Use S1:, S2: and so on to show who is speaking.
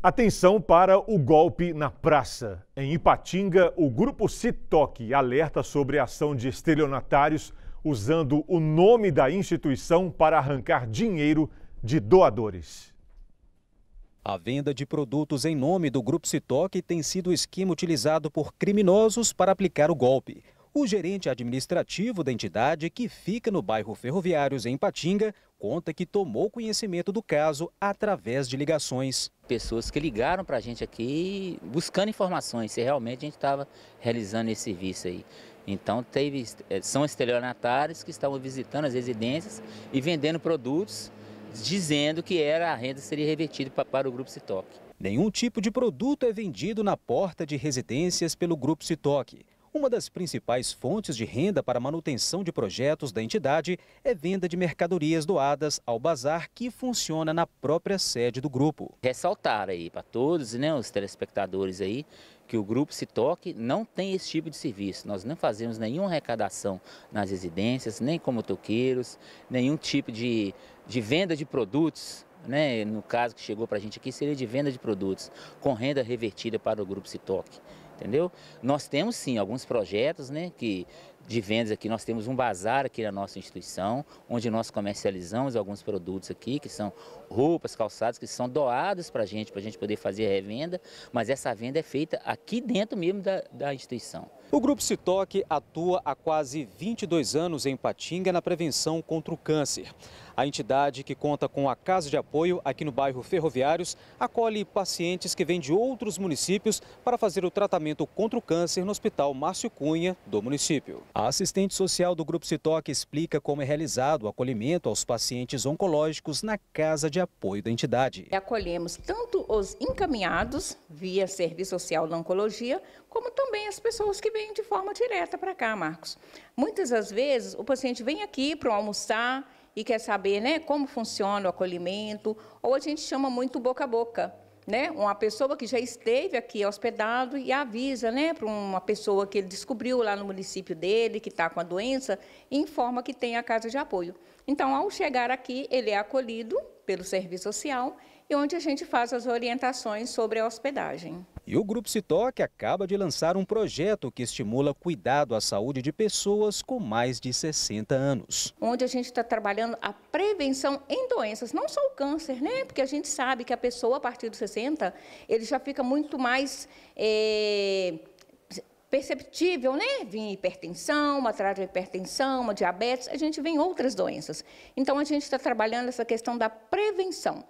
S1: Atenção para o golpe na praça. Em Ipatinga, o grupo Citoc alerta sobre a ação de estelionatários usando o nome da instituição para arrancar dinheiro de doadores. A venda de produtos em nome do grupo Citoc tem sido o esquema utilizado por criminosos para aplicar o golpe. O gerente administrativo da entidade, que fica no bairro Ferroviários, em Patinga, conta que tomou conhecimento do caso através
S2: de ligações pessoas que ligaram para a gente aqui buscando informações se realmente a gente estava realizando esse serviço aí. Então teve, eh, são estelionatários que estavam visitando as residências e vendendo produtos, dizendo que era a renda seria revertida para, para o Grupo Citoc.
S1: Nenhum tipo de produto é vendido na porta de residências pelo Grupo Citoc. Uma das principais fontes de renda para manutenção de projetos da entidade é venda de mercadorias doadas ao bazar que funciona na própria sede
S2: do grupo. Ressaltar aí para todos, né, os telespectadores aí, que o grupo se toque não tem esse tipo de serviço. Nós não fazemos nenhuma arrecadação nas residências, nem como toqueiros, nenhum tipo de, de venda de produtos né, no caso que chegou para a gente aqui, seria de venda de produtos com renda revertida para o Grupo Citoc. Entendeu? Nós temos sim alguns projetos né, que de vendas aqui. Nós temos um bazar aqui na nossa instituição, onde nós comercializamos alguns produtos aqui, que são roupas, calçados, que são doados para a gente, para a gente poder fazer a revenda, mas essa venda é feita aqui dentro mesmo da, da instituição.
S1: O Grupo Citoc atua há quase 22 anos em Patinga na prevenção contra o câncer. A entidade, que conta com a Casa de Apoio aqui no bairro Ferroviários, acolhe pacientes que vêm de outros municípios para fazer o tratamento contra o câncer no Hospital Márcio Cunha do município. A assistente social do Grupo Citoc explica como é realizado o acolhimento aos pacientes oncológicos na casa de apoio da entidade.
S3: Acolhemos tanto os encaminhados via Serviço Social da Oncologia, como também as pessoas que vêm de forma direta para cá, Marcos. Muitas das vezes o paciente vem aqui para almoçar e quer saber né, como funciona o acolhimento, ou a gente chama muito boca a boca né, uma pessoa que já esteve aqui hospedado e avisa né, para uma pessoa que ele descobriu lá no município dele, que está com a doença, e informa que tem a casa de apoio. Então, ao chegar aqui, ele é acolhido pelo serviço social e onde a gente faz as orientações sobre a hospedagem.
S1: E o Grupo Citoc acaba de lançar um projeto que estimula cuidado à saúde de pessoas com mais de 60
S3: anos. Onde a gente está trabalhando a prevenção em doenças, não só o câncer, né? Porque a gente sabe que a pessoa, a partir dos 60, ele já fica muito mais... É perceptível, né? Vem hipertensão, uma atrás de hipertensão, uma diabetes, a gente vem outras doenças. Então, a gente está trabalhando essa questão da prevenção.